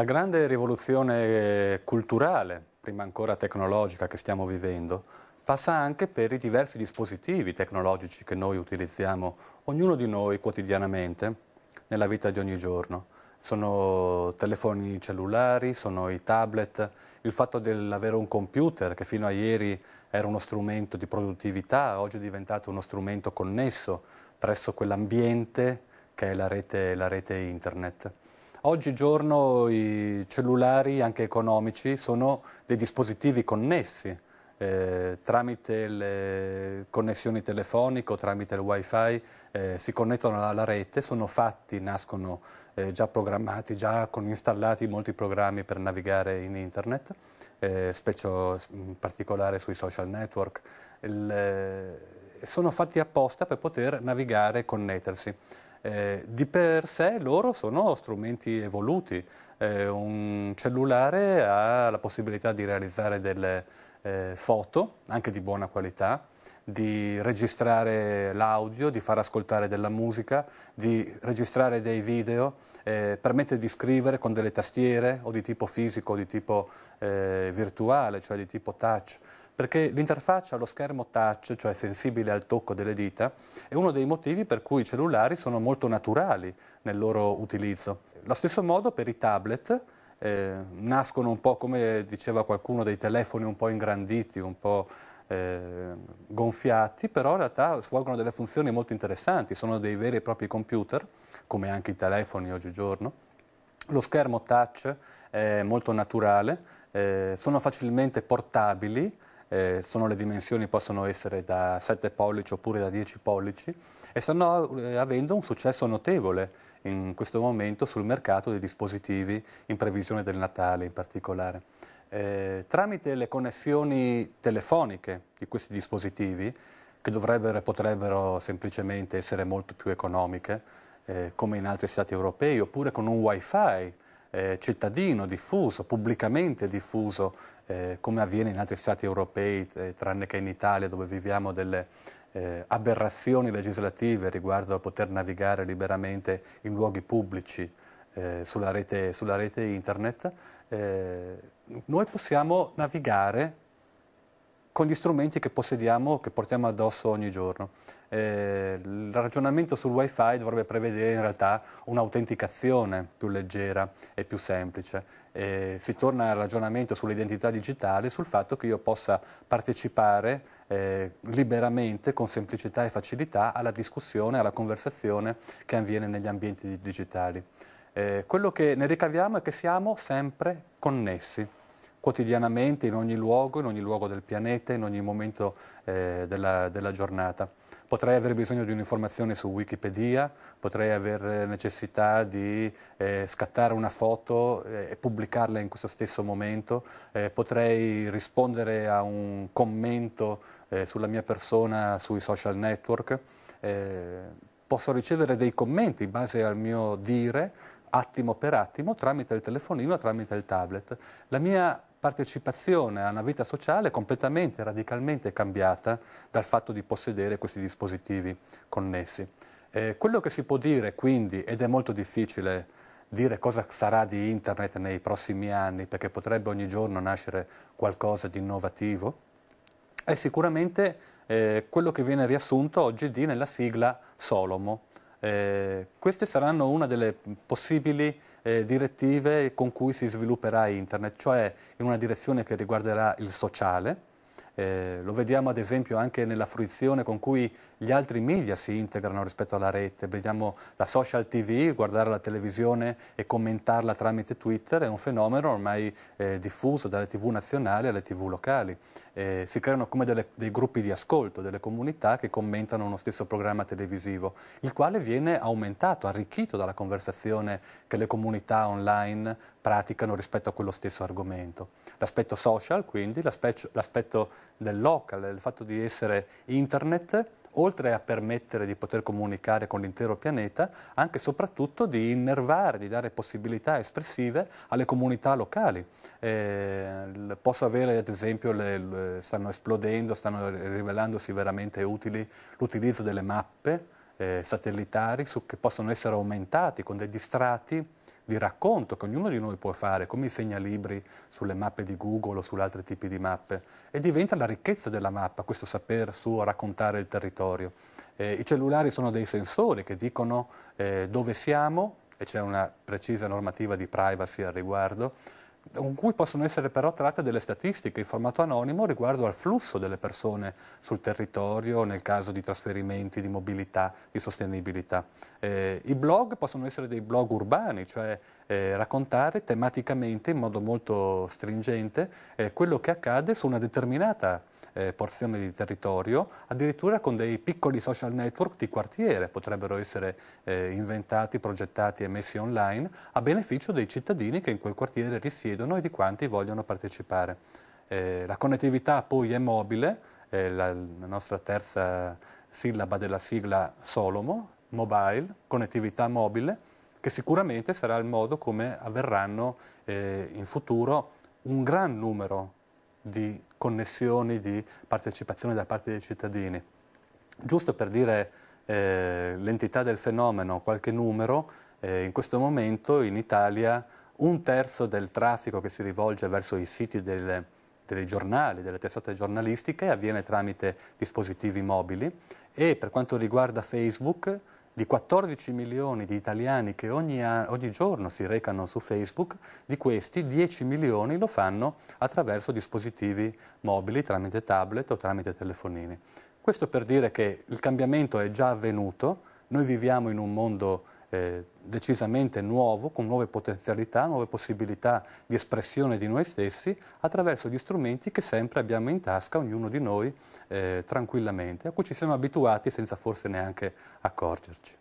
La grande rivoluzione eh, culturale, prima ancora tecnologica, che stiamo vivendo, passa anche per i diversi dispositivi tecnologici che noi utilizziamo, ognuno di noi quotidianamente, nella vita di ogni giorno. Sono telefoni cellulari, sono i tablet, il fatto dell'avere un computer che fino a ieri era uno strumento di produttività, oggi è diventato uno strumento connesso presso quell'ambiente che è la rete, la rete internet. Oggigiorno i cellulari, anche economici, sono dei dispositivi connessi eh, tramite le connessioni telefoniche o tramite il wifi, eh, si connettono alla rete, sono fatti, nascono eh, già programmati, già con installati molti programmi per navigare in internet, eh, specie in particolare sui social network. Il, eh, sono fatti apposta per poter navigare e connettersi eh, di per sé loro sono strumenti evoluti. Eh, un cellulare ha la possibilità di realizzare delle eh, foto, anche di buona qualità, di registrare l'audio, di far ascoltare della musica, di registrare dei video, eh, permette di scrivere con delle tastiere o di tipo fisico o di tipo eh, virtuale, cioè di tipo touch perché l'interfaccia allo schermo touch, cioè sensibile al tocco delle dita, è uno dei motivi per cui i cellulari sono molto naturali nel loro utilizzo. Lo stesso modo per i tablet, eh, nascono un po' come diceva qualcuno dei telefoni un po' ingranditi, un po' eh, gonfiati, però in realtà svolgono delle funzioni molto interessanti, sono dei veri e propri computer, come anche i telefoni oggigiorno. Lo schermo touch è molto naturale, eh, sono facilmente portabili, eh, sono le dimensioni possono essere da 7 pollici oppure da 10 pollici e stanno eh, avendo un successo notevole in questo momento sul mercato dei dispositivi in previsione del Natale in particolare. Eh, tramite le connessioni telefoniche di questi dispositivi, che dovrebbero, e potrebbero semplicemente essere molto più economiche, eh, come in altri stati europei, oppure con un wifi eh, cittadino, diffuso, pubblicamente diffuso, eh, come avviene in altri stati europei, eh, tranne che in Italia dove viviamo delle eh, aberrazioni legislative riguardo a poter navigare liberamente in luoghi pubblici eh, sulla rete, sulla, rete, internet, eh, noi possiamo navigare con gli strumenti che possediamo, che portiamo addosso ogni giorno. Eh, il ragionamento sul wifi dovrebbe prevedere in realtà un'autenticazione più leggera e più semplice. Eh, si torna al ragionamento sull'identità digitale, sul fatto che io possa partecipare eh, liberamente, con semplicità e facilità, alla discussione, alla conversazione che avviene negli ambienti digitali. Eh, quello che ne ricaviamo è che siamo sempre connessi quotidianamente in ogni luogo, in ogni luogo del pianeta, in ogni momento eh, della, della, giornata. Potrei avere bisogno di un'informazione su Wikipedia, potrei avere necessità di eh, scattare una foto eh, e pubblicarla in questo stesso momento, eh, potrei rispondere a un commento eh, sulla mia persona sui social network, eh, posso ricevere dei commenti in base al mio dire attimo per attimo tramite il telefonino, tramite il tablet. La mia partecipazione a una vita sociale completamente, radicalmente cambiata dal fatto di possedere questi dispositivi connessi. Eh, quello che si può dire quindi, ed è molto difficile dire cosa sarà di Internet nei prossimi anni, perché potrebbe ogni giorno nascere qualcosa di innovativo, è sicuramente eh, quello che viene riassunto oggi di nella sigla Solomo, eh, queste saranno una delle possibili eh, direttive con cui si svilupperà internet, cioè in una direzione che riguarderà il sociale, eh, lo vediamo ad esempio anche nella fruizione con cui gli altri media si integrano rispetto alla rete. Vediamo la social TV, guardare la televisione e commentarla tramite Twitter è un fenomeno ormai eh, diffuso dalle TV nazionali alle TV locali. Eh, si creano come delle, dei gruppi di ascolto, delle comunità che commentano uno stesso programma televisivo, il quale viene aumentato, arricchito dalla conversazione che le comunità online praticano rispetto a quello stesso argomento. L'aspetto social, quindi, l'aspetto del local, del fatto di essere internet, oltre a permettere di poter comunicare con l'intero pianeta, anche e soprattutto di innervare, di dare possibilità espressive alle comunità locali. Eh, posso avere, ad esempio, le, le, stanno esplodendo, stanno rivelandosi veramente utili l'utilizzo delle mappe eh, satellitari su, che possono essere aumentati con degli strati di racconto che ognuno di noi può fare, come i segnalibri sulle mappe di Google o su altri tipi di mappe, e diventa la ricchezza della mappa questo saper suo raccontare il territorio. Eh, I cellulari sono dei sensori che dicono eh, dove siamo, e c'è una precisa normativa di privacy al riguardo, con cui possono essere però tratte delle statistiche in formato anonimo riguardo al flusso delle persone sul territorio nel caso di trasferimenti, di mobilità, di sostenibilità. Eh, I blog possono essere dei blog urbani, cioè eh, raccontare tematicamente in modo molto stringente eh, quello che accade su una determinata eh, porzione di territorio, addirittura con dei piccoli social network di quartiere, potrebbero essere eh, inventati, progettati e messi online a beneficio dei cittadini che in quel quartiere risiedono e di quanti vogliono partecipare. Eh, la connettività poi è mobile, eh, la, la nostra terza sillaba della sigla Solomo, mobile, connettività mobile, che sicuramente sarà il modo come avverranno eh, in futuro un gran numero di connessioni, di partecipazione da parte dei cittadini. Giusto per dire eh, l'entità del fenomeno, qualche numero, eh, in questo momento in Italia un terzo del traffico che si rivolge verso i siti del, dei giornali, delle testate giornalistiche avviene tramite dispositivi mobili e per quanto riguarda Facebook di 14 milioni di italiani che ogni, ogni, giorno si recano su Facebook, di questi 10 milioni lo fanno attraverso dispositivi mobili, tramite tablet o tramite telefonini. Questo per dire che il cambiamento è già avvenuto, noi viviamo in un mondo eh, decisamente nuovo, con nuove potenzialità, nuove possibilità di espressione di noi stessi attraverso gli strumenti che sempre abbiamo in tasca, ognuno di noi, eh, tranquillamente, a cui ci siamo abituati senza forse neanche accorgerci.